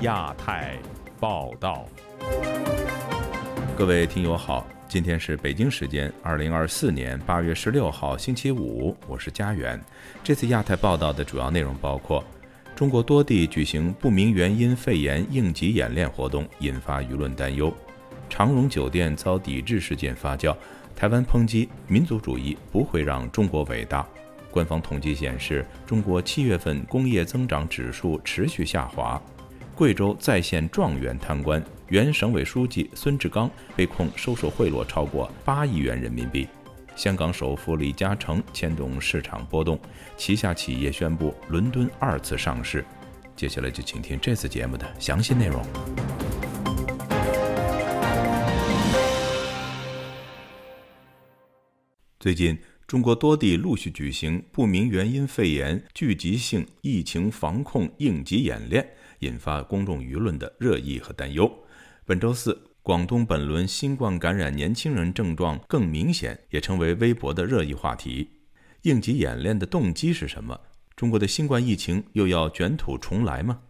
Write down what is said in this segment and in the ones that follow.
亚太报道，各位听友好，今天是北京时间二零二四年八月十六号星期五，我是佳媛。这次亚太报道的主要内容包括：中国多地举行不明原因肺炎应急演练活动，引发舆论担忧；长荣酒店遭抵制事件发酵；台湾抨击民族主义不会让中国伟大。官方统计显示，中国七月份工业增长指数持续下滑。贵州在线状元贪官，原省委书记孙志刚被控收受贿赂超过八亿元人民币。香港首富李嘉诚牵动市场波动，旗下企业宣布伦敦二次上市。接下来就请听这次节目的详细内容。最近，中国多地陆续举行不明原因肺炎聚集性疫情防控应急演练。引发公众舆论的热议和担忧。本周四，广东本轮新冠感染年轻人症状更明显，也成为微博的热议话题。应急演练的动机是什么？中国的新冠疫情又要卷土重来吗？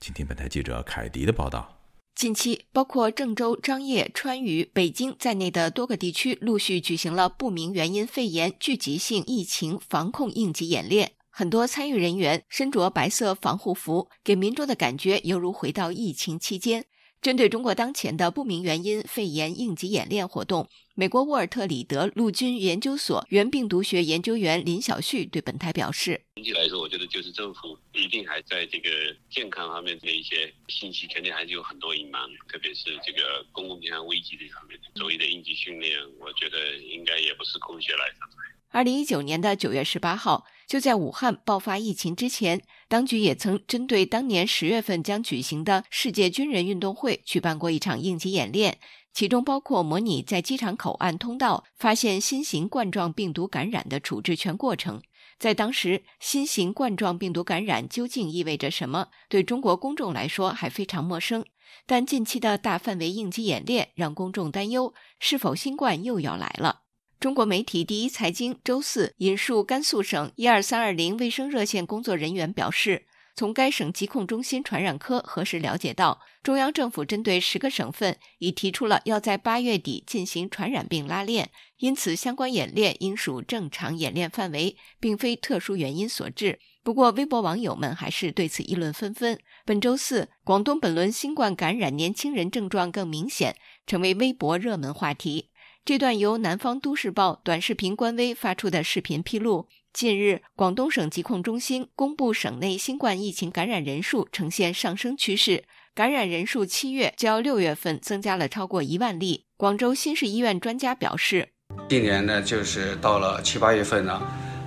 请听本台记者凯迪的报道。近期，包括郑州、张掖、川渝、北京在内的多个地区陆续举行了不明原因肺炎聚集性疫情防控应急演练。很多参与人员身着白色防护服，给民众的感觉犹如回到疫情期间。针对中国当前的不明原因肺炎应急演练活动，美国沃尔特里德陆军研究所原病毒学研究员林小旭对本台表示：“整体来说，我觉得就是政府一定还在这个健康方面的一些信息，肯定还是有很多隐瞒，特别是这个公共健康危机这方面的。所谓的应急训练，我觉得应该也不是空穴来风。”二零一九年的九月十八号，就在武汉爆发疫情之前，当局也曾针对当年十月份将举行的世界军人运动会举办过一场应急演练，其中包括模拟在机场口岸通道发现新型冠状病毒感染的处置全过程。在当时，新型冠状病毒感染究竟意味着什么，对中国公众来说还非常陌生。但近期的大范围应急演练让公众担忧，是否新冠又要来了？中国媒体第一财经周四引述甘肃省一二三二零卫生热线工作人员表示，从该省疾控中心传染科核实了解到，中央政府针对十个省份已提出了要在八月底进行传染病拉练，因此相关演练应属正常演练范围，并非特殊原因所致。不过，微博网友们还是对此议论纷纷。本周四，广东本轮新冠感染年轻人症状更明显，成为微博热门话题。这段由南方都市报短视频官微发出的视频披露，近日广东省疾控中心公布省内新冠疫情感染人数呈现上升趋势，感染人数七月较六月份增加了超过一万例。广州新市医院专家表示，今年呢就是到了七八月份呢，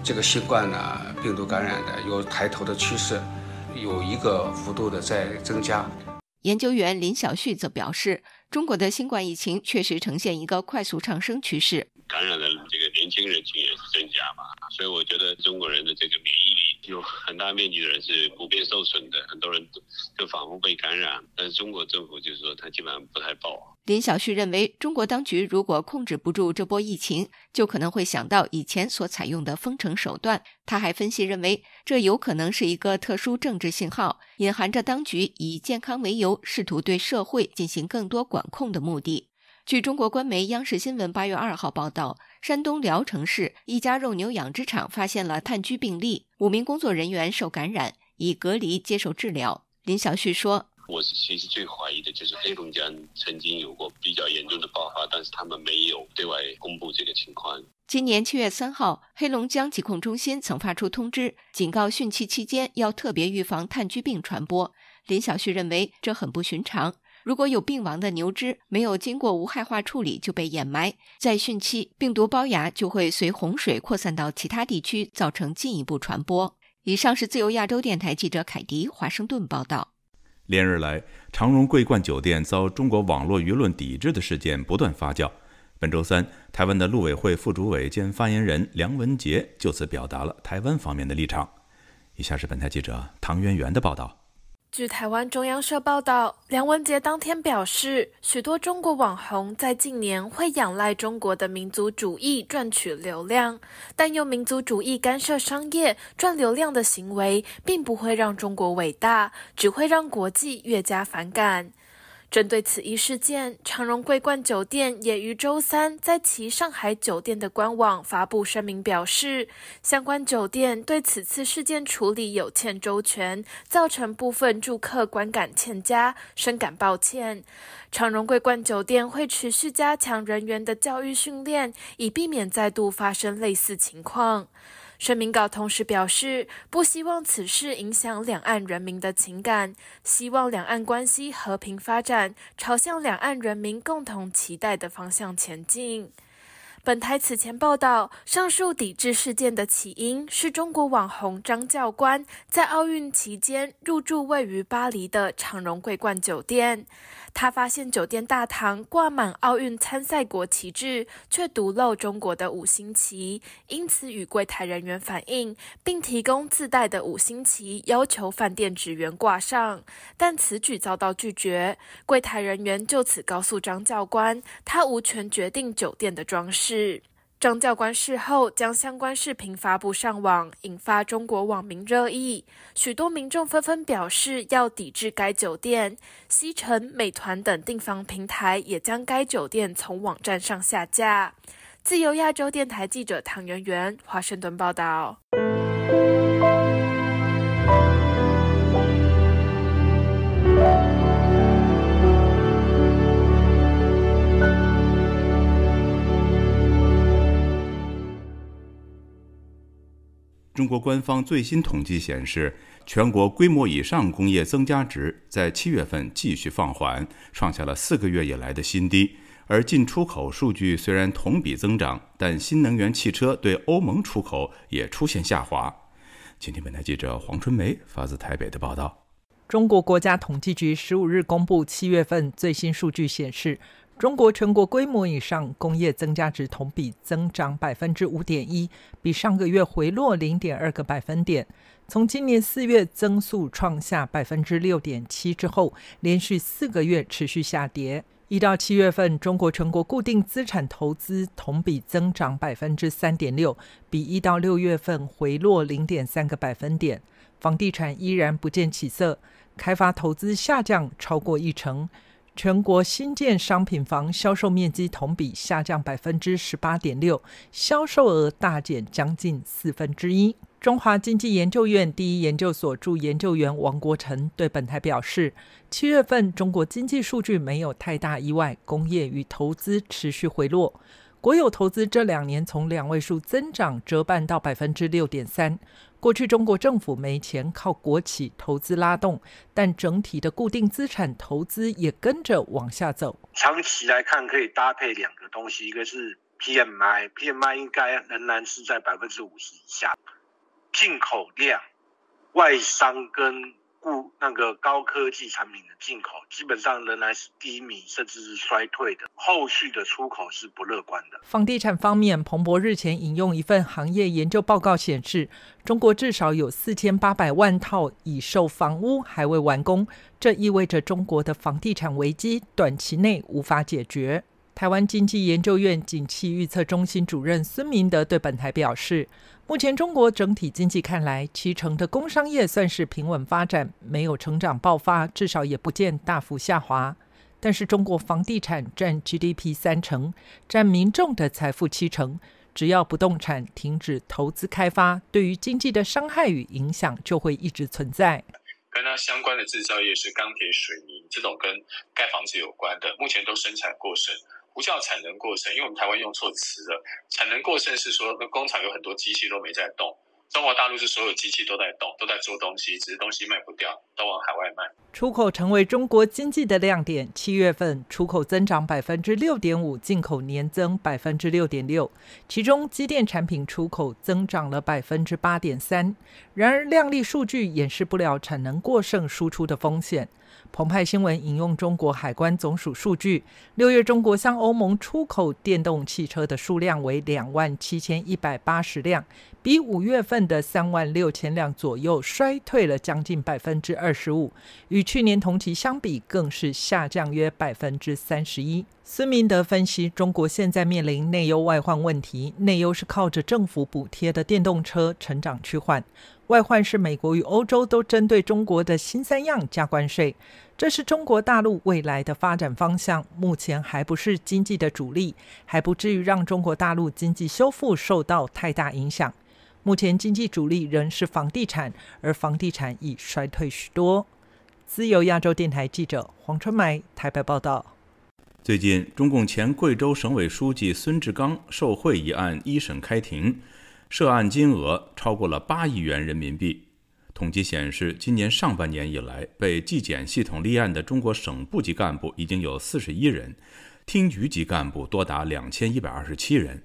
这个新冠呢病毒感染的有抬头的趋势，有一个幅度的在增加。研究员林晓旭则表示。中国的新冠疫情确实呈现一个快速上升趋势，感染的这个年轻人群也是增加嘛，所以我觉得中国人的这个免疫力有很大面积的人是普遍受损的，很多人都就反复被感染，但是中国政府就是说他基本上不太报。林小旭认为，中国当局如果控制不住这波疫情，就可能会想到以前所采用的封城手段。他还分析认为，这有可能是一个特殊政治信号，隐含着当局以健康为由，试图对社会进行更多管控的目的。据中国官媒央视新闻八月二号报道，山东聊城市一家肉牛养殖场发现了炭疽病例，五名工作人员受感染，已隔离接受治疗。林小旭说。我其实最怀疑的，就是黑龙江曾经有过比较严重的爆发，但是他们没有对外公布这个情况。今年七月三号，黑龙江疾控中心曾发出通知，警告汛期期间要特别预防炭疽病传播。林小旭认为这很不寻常。如果有病亡的牛只没有经过无害化处理就被掩埋，在汛期，病毒包芽就会随洪水扩散到其他地区，造成进一步传播。以上是自由亚洲电台记者凯迪华盛顿报道。连日来，长荣桂冠酒店遭中国网络舆论抵制的事件不断发酵。本周三，台湾的陆委会副主委兼发言人梁文杰就此表达了台湾方面的立场。以下是本台记者唐渊源的报道。据台湾中央社报道，梁文杰当天表示，许多中国网红在近年会仰赖中国的民族主义赚取流量，但用民族主义干涉商业赚流量的行为，并不会让中国伟大，只会让国际越加反感。针对此一事件，长荣桂冠酒店也于周三在其上海酒店的官网发布声明，表示相关酒店对此次事件处理有欠周全，造成部分住客观感欠佳，深感抱歉。长荣桂冠酒店会持续加强人员的教育训练，以避免再度发生类似情况。声明稿同时表示，不希望此事影响两岸人民的情感，希望两岸关系和平发展，朝向两岸人民共同期待的方向前进。本台此前报道，上述抵制事件的起因是中国网红张教官在奥运期间入住位于巴黎的长荣桂冠酒店。他发现酒店大堂挂满奥运参赛国旗帜，却独漏中国的五星旗，因此与柜台人员反映，并提供自带的五星旗，要求饭店职员挂上，但此举遭到拒绝。柜台人员就此告诉张教官，他无权决定酒店的装饰。张教官事后将相关视频发布上网，引发中国网民热议。许多民众纷纷表示要抵制该酒店。西城、美团等订房平台也将该酒店从网站上下架。自由亚洲电台记者唐媛媛，华盛顿报道。国官方最新统计显示，全国规模以上工业增加值在七月份继续放缓，创下了四个月以来的新低。而进出口数据虽然同比增长，但新能源汽车对欧盟出口也出现下滑。今天，本台记者黄春梅发自台北的报道：中国国家统计局十五日公布七月份最新数据显示。中国全国规模以上工业增加值同比增长百分之五点一，比上个月回落零点二个百分点。从今年四月增速创下百分之六点七之后，连续四个月持续下跌。一到七月份，中国全国固定资产投资同比增长百分之三点六，比一到六月份回落零点三个百分点。房地产依然不见起色，开发投资下降超过一成。全国新建商品房销售面积同比下降百分之十八点六，销售额大减将近四分之一。中华经济研究院第一研究所驻研究员王国成对本台表示，七月份中国经济数据没有太大意外，工业与投资持续回落，国有投资这两年从两位数增长折半到百分之六点三。过去中国政府没钱，靠国企投资拉动，但整体的固定资产投资也跟着往下走。长期来看，可以搭配两个东西，一个是 PMI，PMI 应该仍然是在百分之五十以下，进口量、外商跟。顾那个高科技产品的进口，基本上仍然是低迷，甚至是衰退的。后续的出口是不乐观的。房地产方面，彭博日前引用一份行业研究报告显示，中国至少有四千八百万套已售房屋还未完工，这意味着中国的房地产危机短期内无法解决。台湾经济研究院景气预测中心主任孙明德对本台表示，目前中国整体经济看来，七成的工商业算是平稳发展，没有成长爆发，至少也不见大幅下滑。但是，中国房地产占 GDP 三成，占民众的财富七成，只要不动产停止投资开发，对于经济的伤害与影响就会一直存在。跟它相关的制造业是钢铁、水泥这种跟盖房子有关的，目前都生产过剩。不叫产能过剩，因为我们台湾用错词了。产能过剩是说，那工厂有很多机器都没在动。中国大陆是所有机器都在动，都在做东西，只是东西卖不掉，都往海外卖。出口成为中国经济的亮点。七月份出口增长百分之六点五，进口年增百分之六点六。其中机电产品出口增长了百分之八点三。然而，量力数据掩饰不了产能过剩、输出的风险。澎湃新闻引用中国海关总署数据，六月中国向欧盟出口电动汽车的数量为两万七千一百八十辆。比五月份的三万六千辆左右衰退了将近百分之二十五，与去年同期相比更是下降约百分之三十一。孙明德分析，中国现在面临内忧外患问题，内忧是靠着政府补贴的电动车成长趋缓，外患是美国与欧洲都针对中国的新三样加关税。这是中国大陆未来的发展方向，目前还不是经济的主力，还不至于让中国大陆经济修复受到太大影响。目前经济主力仍是房地产，而房地产已衰退许多。自由亚洲电台记者黄春梅台北报道：最近，中共前贵州省委书记孙志刚受贿一案一审开庭，涉案金额超过了八亿元人民币。统计显示，今年上半年以来，被纪检系统立案的中国省部级干部已经有四十一人，厅局级干部多达两千一百二十七人。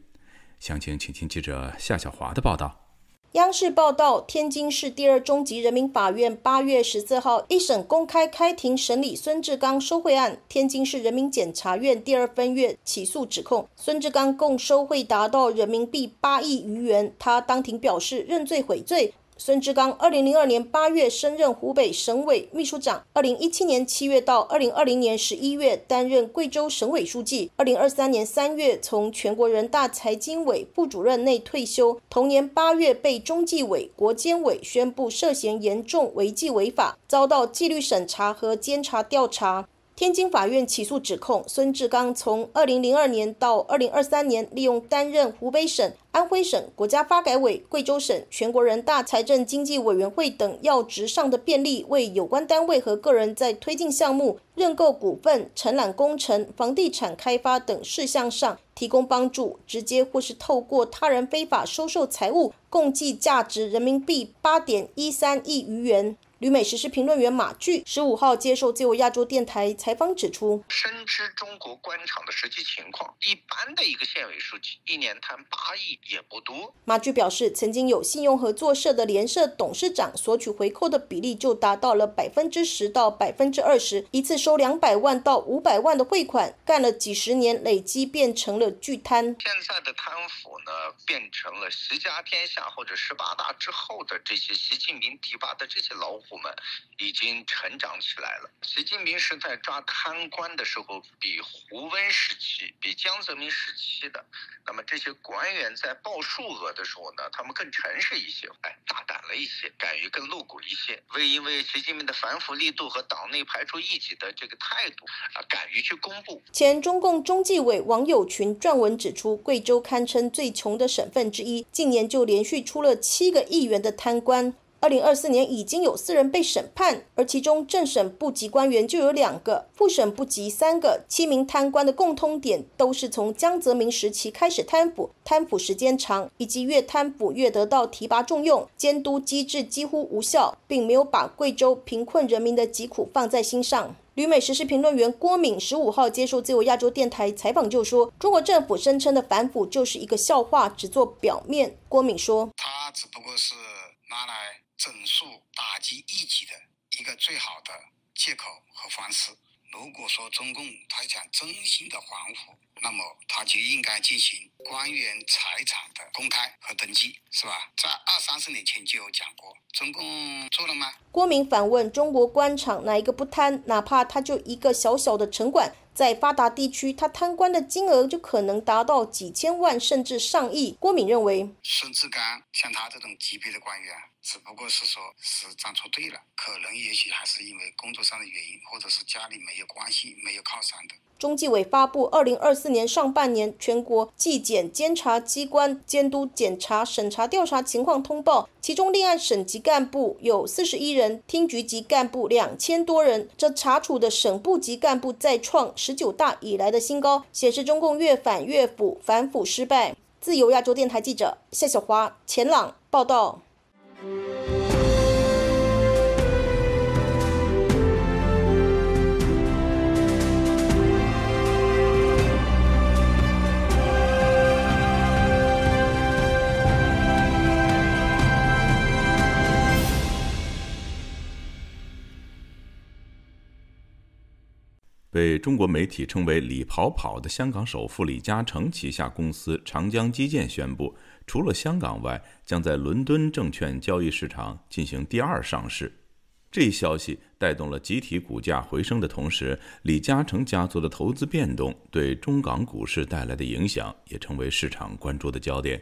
详情，请听记者夏小华的报道。央视报道，天津市第二中级人民法院八月十四号一审公开开庭审理孙志刚受贿案。天津市人民检察院第二分院起诉指控，孙志刚共受贿达到人民币八亿余元。他当庭表示认罪悔罪。孙志刚，二零零二年八月升任湖北省委秘书长，二零一七年七月到二零二零年十一月担任贵州省委书记，二零二三年三月从全国人大财经委副主任内退休，同年八月被中纪委、国监委宣布涉嫌严重违纪违法，遭到纪律审查和监察调查。天津法院起诉指控孙志刚，从二零零二年到二零二三年，利用担任湖北省、安徽省、国家发改委、贵州省、全国人大财政经济委员会等要职上的便利，为有关单位和个人在推进项目、认购股份、承揽工程、房地产开发等事项上提供帮助，直接或是透过他人非法收受财物，共计价值人民币八点一三亿余元。旅美时事评论员马骏十五号接受自由亚洲电台采访，指出，深知中国官场的实际情况，一般的一个县委书记一年贪八亿也不多。马骏表示，曾经有信用合作社的联社董事长索取回扣的比例就达到了百分之十到百分之二十，一次收两百万到五百万的汇款，干了几十年，累积变成了巨贪。现在的贪腐呢，变成了习家天下或者十八大之后的这些习近平提拔的这些老虎。我们已经成长起来了。习近平是在抓贪官的时候，比胡温时期、比江泽民时期的，那么这些官员在报数额的时候呢，他们更诚实一些，哎，大胆了一些，敢于更露骨一些，为因为习近平的反腐力度和党内排除异己的这个态度啊，敢于去公布。前中共中纪委网友群撰文指出，贵州堪称最穷的省份之一，近年就连续出了七个亿元的贪官。二零二四年已经有四人被审判，而其中政审部级官员就有两个，副省部级三个。七名贪官的共通点都是从江泽民时期开始贪腐，贪腐时间长，以及越贪腐越得到提拔重用，监督机制几乎无效，并没有把贵州贫困人民的疾苦放在心上。旅美时事评论员郭敏十五号接受自由亚洲电台采访就说：“中国政府声称的反腐就是一个笑话，只做表面。”郭敏说：“他只不过是拿来。”整肃打击异己的一个最好的借口和方式。如果说中共他想真心的反腐，那么他就应该进行官员财产的公开和登记，是吧？在二三十年前就有讲过，中共做了吗？郭明反问：中国官场哪一个不贪？哪怕他就一个小小的城管，在发达地区，他贪官的金额就可能达到几千万甚至上亿。郭明认为，孙志刚像他这种级别的官员。只不过是说，是站错队了，可能也许还是因为工作上的原因，或者是家里没有关系、没有靠山的。中纪委发布二零二四年上半年全国纪检监察机关监督检查、审查调查情况通报，其中立案省级干部有四十一人，厅局级干部两千多人。这查处的省部级干部再创十九大以来的新高，显示中共越反越腐，反腐失败。自由亚洲电台记者夏小华、钱朗报道。被中国媒体称为“李跑跑”的香港首富李嘉诚旗下公司长江基建宣布。除了香港外，将在伦敦证券交易市场进行第二上市。这一消息带动了集体股价回升的同时，李嘉诚家族的投资变动对中港股市带来的影响，也成为市场关注的焦点。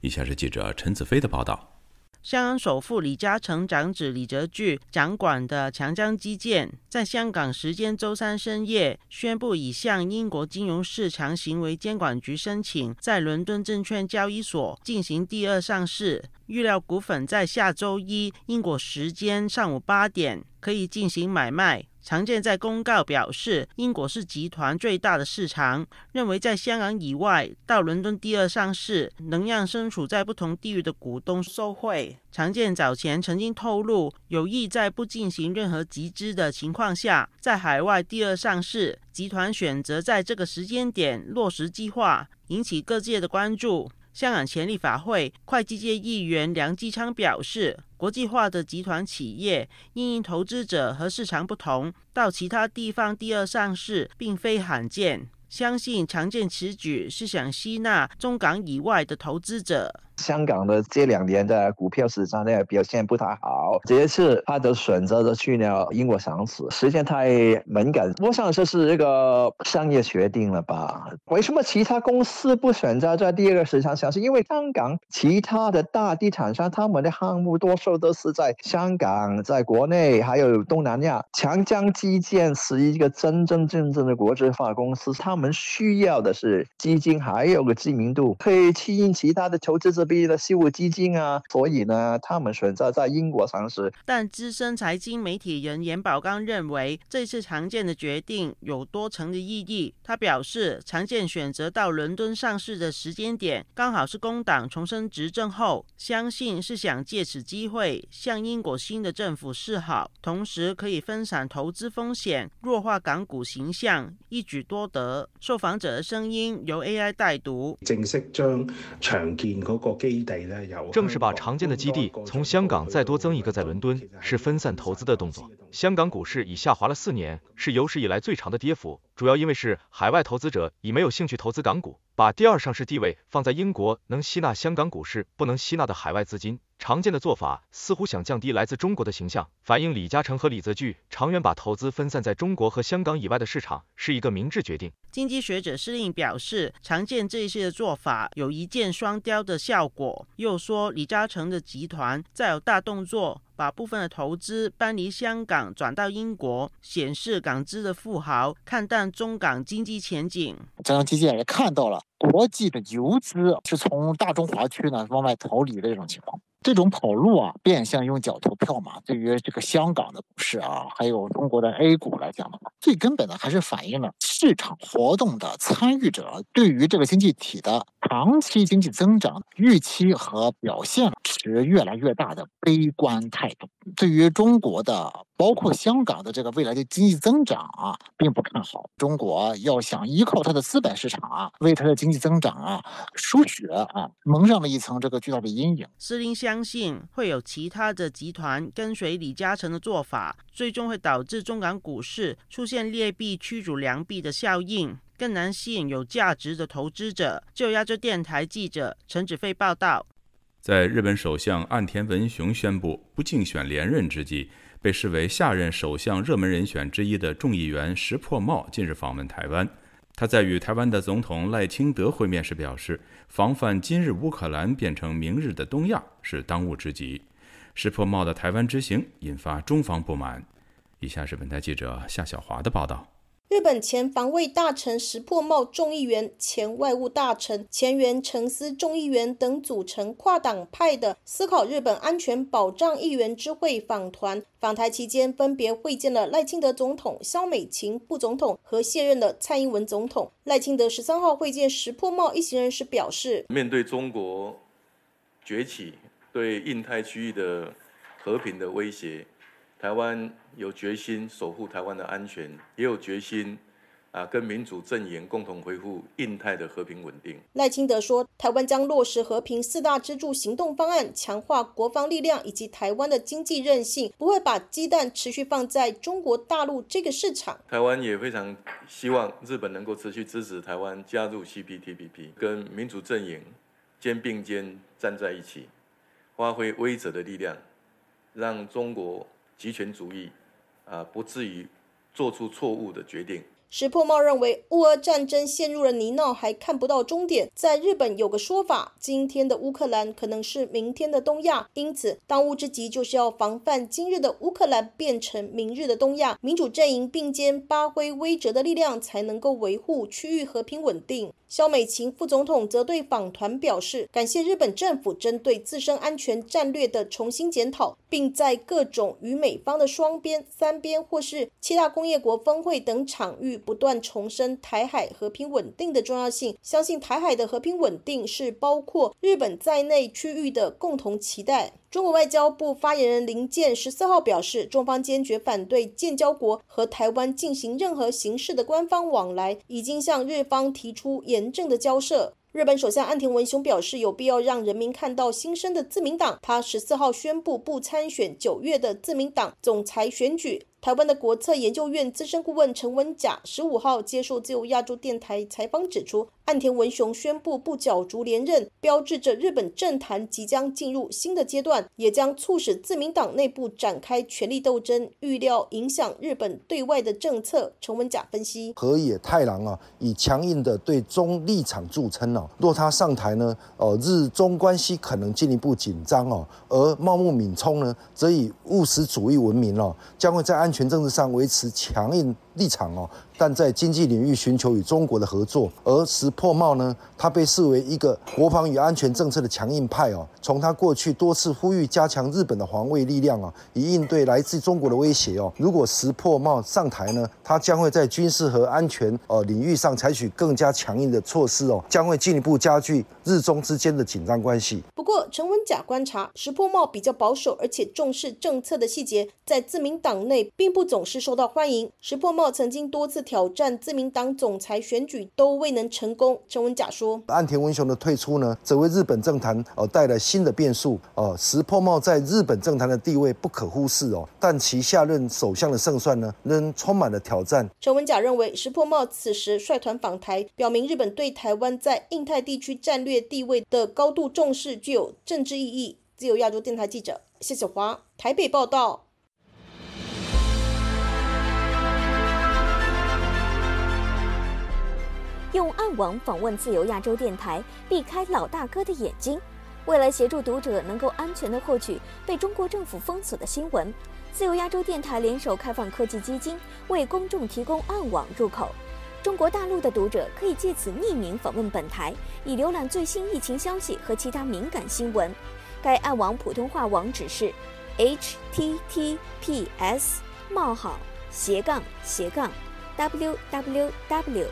以下是记者陈子飞的报道。香港首富李嘉诚长子李泽钜掌管的长江基建，在香港时间周三深夜宣布，已向英国金融市场监管局申请在伦敦证券交易所进行第二上市。预料股份在下周一英国时间上午八点可以进行买卖。常健在公告表示，英国是集团最大的市场，认为在香港以外到伦敦第二上市，能让身处在不同地域的股东受惠。常健早前曾经透露，有意在不进行任何集资的情况下，在海外第二上市。集团选择在这个时间点落实计划，引起各界的关注。香港前立法会会计界议员梁继昌表示：“国际化的集团企业因投资者和市场不同，到其他地方第二上市并非罕见。相信常见此举是想吸纳中港以外的投资者。香港的这两年的股票市场的表现不太好。”这一次他就选择了去了英国上市，时间太敏感。我想这是一个商业决定了吧？为什么其他公司不选择在第二个市场上市？因为香港其他的大地产商，他们的项目多数都是在香港、在国内，还有东南亚。长江基建是一个真真正正的国际化公司，他们需要的是基金，还有个知名度，可以吸引其他的投资者业的事务基金啊。所以呢，他们选择在英国上。但资深财经媒体人严宝刚认为，这次常见的决定有多层的意义。他表示，常见选择到伦敦上市的时间点，刚好是工党重申执政后，相信是想借此机会向英国新的政府示好，同时可以分散投资风险，弱化港股形象，一举多得。受访者的声音由 AI 带读。正式将长见嗰个基地咧有，正是把常见的基地从香港再多增一个。在伦敦是分散投资的动作。香港股市已下滑了四年，是有史以来最长的跌幅，主要因为是海外投资者已没有兴趣投资港股，把第二上市地位放在英国能吸纳香港股市不能吸纳的海外资金。常见的做法似乎想降低来自中国的形象。反映李嘉诚和李泽钜长远把投资分散在中国和香港以外的市场是一个明智决定。经济学者施令表示，常见这些的做法有一箭双雕的效果。又说李嘉诚的集团再有大动作。把部分的投资搬离香港，转到英国，显示港资的富豪看淡中港经济前景。中央基金也看到了，国际的游资是从大中华区呢往外逃离的这种情况。这种跑路啊，变相用脚投票嘛。对于这个香港的股市啊，还有中国的 A 股来讲呢，最根本的还是反映了市场活动的参与者对于这个经济体的长期经济增长预期和表现。是越来越大的悲观态度，对于中国的，包括香港的这个未来的经济增长啊，并不看好。中国要想依靠它的资本市场啊，为它的经济增长啊输血啊，蒙上了一层这个巨大的阴影。施林相信会有其他的集团跟随李嘉诚的做法，最终会导致中港股市出现劣币驱逐良币的效应，更难吸引有价值的投资者。就亚洲电台记者陈子飞报道。在日本首相岸田文雄宣布不竞选连任之际，被视为下任首相热门人选之一的众议员石破茂近日访问台湾。他在与台湾的总统赖清德会面时表示：“防范今日乌克兰变成明日的东亚是当务之急。”石破茂的台湾之行引发中方不满。以下是本台记者夏晓华的报道。日本前防卫大臣石破茂众议员、前外务大臣前原诚司众议员等组成跨党派的思考日本安全保障议员之会访团访台期间，分别会见了赖清德总统、肖美琴副总统和卸任的蔡英文总统。赖清德十三号会见石破茂一行人时表示：“面对中国崛起对印太区域的和平的威胁，台湾。”有决心守护台湾的安全，也有决心啊，跟民主阵营共同维护印太的和平稳定。赖清德说，台湾将落实和平四大支柱行动方案，强化国防力量以及台湾的经济韧性，不会把鸡蛋持续放在中国大陆这个市场。台湾也非常希望日本能够持续支持台湾加入 CPTPP，跟民主阵营肩并肩站在一起，发挥威者的力量，让中国极权主义。呃，不至于做出错误的决定。石破茂认为，乌俄战争陷入了泥淖，还看不到终点。在日本有个说法，今天的乌克兰可能是明天的东亚，因此当务之急就是要防范今日的乌克兰变成明日的东亚。民主阵营并肩发挥威折的力量，才能够维护区域和平稳定。肖美琴副总统则对访团表示，感谢日本政府针对自身安全战略的重新检讨，并在各种与美方的双边、三边或是七大工业国峰会等场域。不断重申台海和平稳定的重要性，相信台海的和平稳定是包括日本在内区域的共同期待。中国外交部发言人林健十四号表示，中方坚决反对建交国和台湾进行任何形式的官方往来，已经向日方提出严正的交涉。日本首相岸田文雄表示，有必要让人民看到新生的自民党。他十四号宣布不参选九月的自民党总裁选举。台湾的国策研究院资深顾问陈文甲十五号接受自由亚洲电台采访，指出。岸田文雄宣布不角逐连任，标志着日本政坛即将进入新的阶段，也将促使自民党内部展开权力斗争。预料影响日本对外的政策。陈文甲分析：河野太郎啊，以强硬的对中立场著称啊，若他上台呢，呃，日中关系可能进一步紧张啊。而茂木敏充呢，则以务实主义闻名哦，将会在安全政治上维持强硬立场哦。但在经济领域寻求与中国的合作，而石破茂呢？他被视为一个国防与安全政策的强硬派哦。从他过去多次呼吁加强日本的防卫力量啊，以应对来自中国的威胁哦。如果石破茂上台呢，他将会在军事和安全呃领域上采取更加强硬的措施哦，将会进一步加剧日中之间的紧张关系。不过，陈文甲观察，石破茂比较保守，而且重视政策的细节，在自民党内并不总是受到欢迎。石破茂曾经多次。挑战自民党总裁选举都未能成功。陈文甲说：“岸田文雄的退出呢，则为日本政坛哦带来新的变数哦。石破茂在日本政坛的地位不可忽视哦，但其下任首相的胜算呢，仍充满了挑战。”陈文甲认为，石破茂此时率团访台，表明日本对台湾在印太地区战略地位的高度重视，具有政治意义。自由亚洲电台记者谢小华台北报道。用暗网访问自由亚洲电台，避开老大哥的眼睛。为了协助读者能够安全地获取被中国政府封锁的新闻，自由亚洲电台联手开放科技基金，为公众提供暗网入口。中国大陆的读者可以借此匿名访问本台，以浏览最新疫情消息和其他敏感新闻。该暗网普通话网址是：https://www.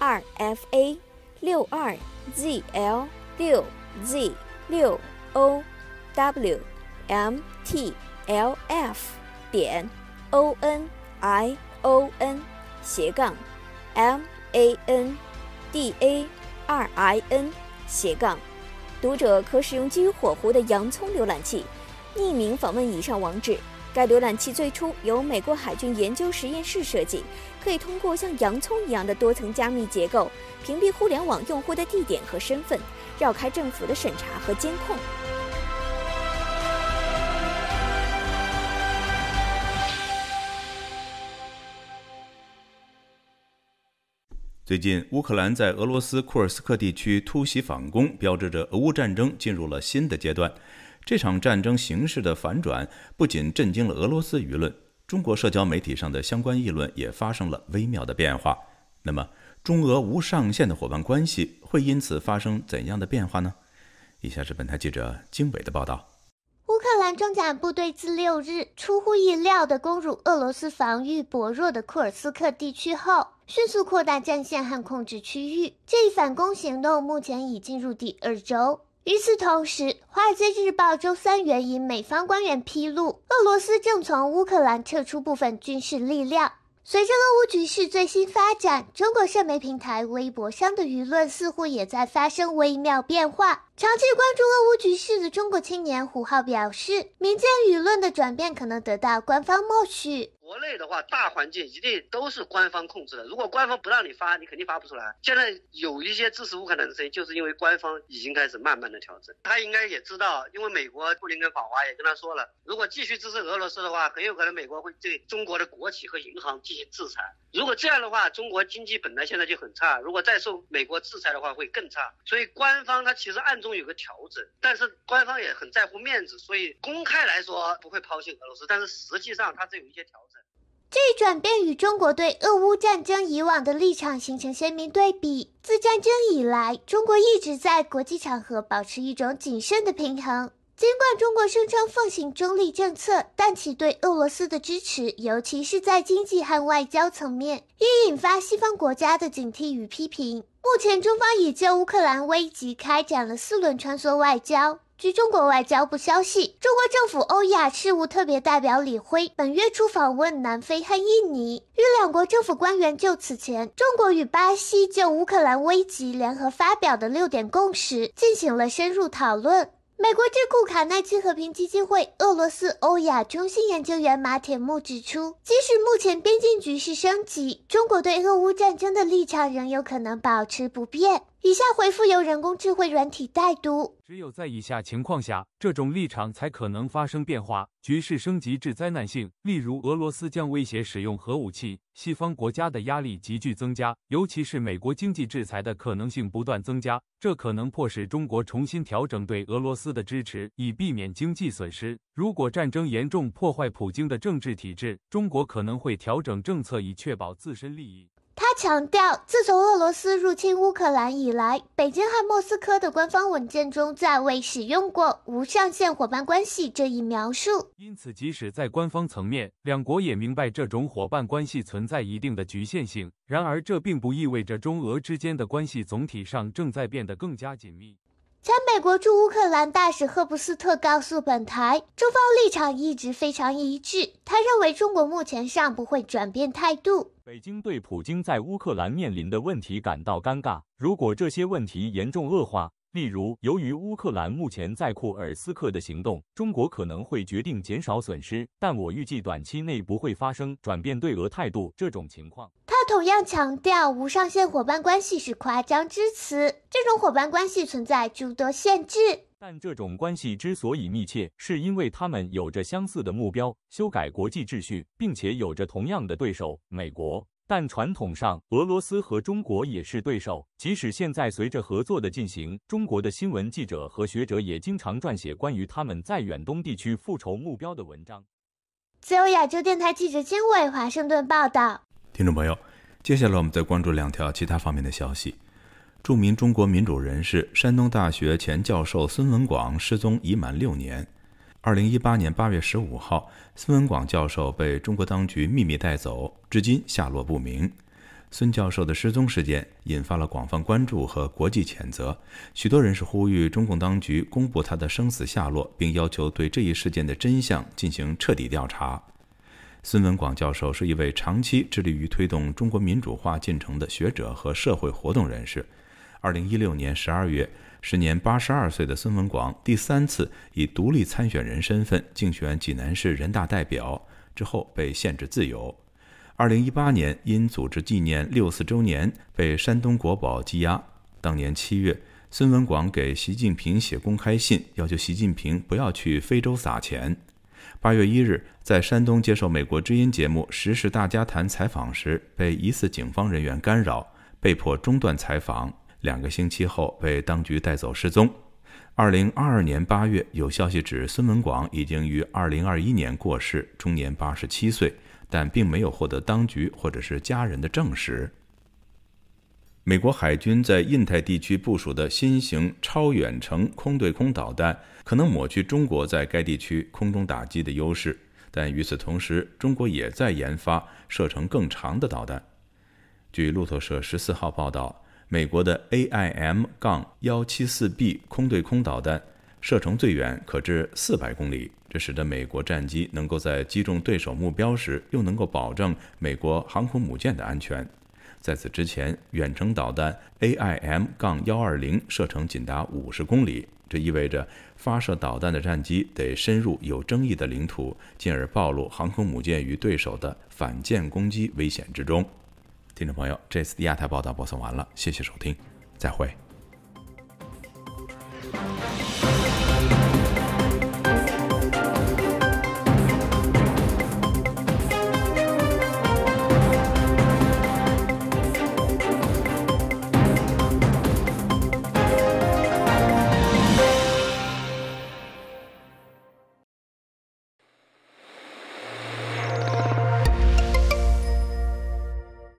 rfa 六二 zl 六 z 六 o w m t l f 点 o n i o n 斜杠 m a n d a r i n 斜杠，读者可使用基于火狐的洋葱浏览器，匿名访问以上网址。该浏览器最初由美国海军研究实验室设计。可以通过像洋葱一样的多层加密结构，屏蔽互联网用户的地点和身份，绕开政府的审查和监控。最近，乌克兰在俄罗斯库尔斯克地区突袭反攻，标志着俄乌战争进入了新的阶段。这场战争形势的反转，不仅震惊了俄罗斯舆论。中国社交媒体上的相关议论也发生了微妙的变化。那么，中俄无上限的伙伴关系会因此发生怎样的变化呢？以下是本台记者经纬的报道：乌克兰装甲部队自六日出乎意料地攻入俄罗斯防御薄弱的库尔斯克地区后，迅速扩大战线和控制区域。这一反攻行动目前已进入第二周。与此同时，华尔街日报周三援引美方官员披露，俄罗斯正从乌克兰撤出部分军事力量。随着俄乌局势最新发展，中国社媒平台微博上的舆论似乎也在发生微妙变化。长期关注俄乌局势的中国青年胡浩表示，民间舆论的转变可能得到官方默许。国内的话，大环境一定都是官方控制的。如果官方不让你发，你肯定发不出来。现在有一些支持乌克兰的声音，就是因为官方已经开始慢慢的调整。他应该也知道，因为美国布林肯访华也跟他说了，如果继续支持俄罗斯的话，很有可能美国会对中国的国企和银行进行制裁。如果这样的话，中国经济本来现在就很差，如果再受美国制裁的话，会更差。所以官方他其实暗中有个调整，但是官方也很在乎面子，所以公开来说不会抛弃俄罗斯，但是实际上它是有一些调整。这一转变与中国对俄乌战争以往的立场形成鲜明对比。自战争以来，中国一直在国际场合保持一种谨慎的平衡。尽管中国声称奉行中立政策，但其对俄罗斯的支持，尤其是在经济和外交层面，已引发西方国家的警惕与批评。目前，中方已就乌克兰危机开展了四轮穿梭外交。据中国外交部消息，中国政府欧亚事务特别代表李辉本月初访问南非和印尼，与两国政府官员就此前中国与巴西就乌克兰危机联合发表的六点共识进行了深入讨论。美国智库卡耐基和平基金会俄罗斯欧亚中心研究员马铁木指出，即使目前边境局势升级，中国对俄乌战争的立场仍有可能保持不变。以下回复由人工智慧软体代读。只有在以下情况下，这种立场才可能发生变化：局势升级至灾难性，例如俄罗斯将威胁使用核武器；西方国家的压力急剧增加，尤其是美国经济制裁的可能性不断增加。这可能迫使中国重新调整对俄罗斯的支持，以避免经济损失。如果战争严重破坏普京的政治体制，中国可能会调整政策，以确保自身利益。强调，自从俄罗斯入侵乌克兰以来，北京和莫斯科的官方文件中再未使用过“无上限伙伴关系”这一描述。因此，即使在官方层面，两国也明白这种伙伴关系存在一定的局限性。然而，这并不意味着中俄之间的关系总体上正在变得更加紧密。前美国驻乌克兰大使赫布斯特告诉本台，中方立场一直非常一致，他认为中国目前尚不会转变态度。北京对普京在乌克兰面临的问题感到尴尬。如果这些问题严重恶化，例如由于乌克兰目前在库尔斯克的行动，中国可能会决定减少损失。但我预计短期内不会发生转变对俄态度这种情况。他同样强调，无上限伙伴关系是夸张之词。这种伙伴关系存在诸多限制。但这种关系之所以密切，是因为他们有着相似的目标——修改国际秩序，并且有着同样的对手——美国。但传统上，俄罗斯和中国也是对手。即使现在，随着合作的进行，中国的新闻记者和学者也经常撰写关于他们在远东地区复仇目标的文章。自由亚洲电台记者金伟华盛顿报道。听众朋友，接下来我们再关注两条其他方面的消息。著名中国民主人士、山东大学前教授孙文广失踪已满六年。二零一八年八月十五号，孙文广教授被中国当局秘密带走，至今下落不明。孙教授的失踪事件引发了广泛关注和国际谴责，许多人士呼吁中共当局公布他的生死下落，并要求对这一事件的真相进行彻底调查。孙文广教授是一位长期致力于推动中国民主化进程的学者和社会活动人士。二零一六年十二月，时年八十二岁的孙文广第三次以独立参选人身份竞选济南市人大代表之后被限制自由。二零一八年因组织纪念六四周年被山东国宝羁押。当年七月，孙文广给习近平写公开信，要求习近平不要去非洲撒钱。八月一日，在山东接受美国之音节目《时事大家谈》采访时，被疑似警方人员干扰，被迫中断采访。两个星期后被当局带走失踪。二零二二年八月，有消息指孙文广已经于二零二一年过世，终年八十七岁，但并没有获得当局或者是家人的证实。美国海军在印太地区部署的新型超远程空对空导弹，可能抹去中国在该地区空中打击的优势，但与此同时，中国也在研发射程更长的导弹。据路透社十四号报道。美国的 AIM-174B 空对空导弹射程最远，可至四百公里，这使得美国战机能够在击中对手目标时，又能够保证美国航空母舰的安全。在此之前，远程导弹 AIM-120 射程仅达五十公里，这意味着发射导弹的战机得深入有争议的领土，进而暴露航空母舰与对手的反舰攻击危险之中。听众朋友，这次的亚太报道播送完了，谢谢收听，再会。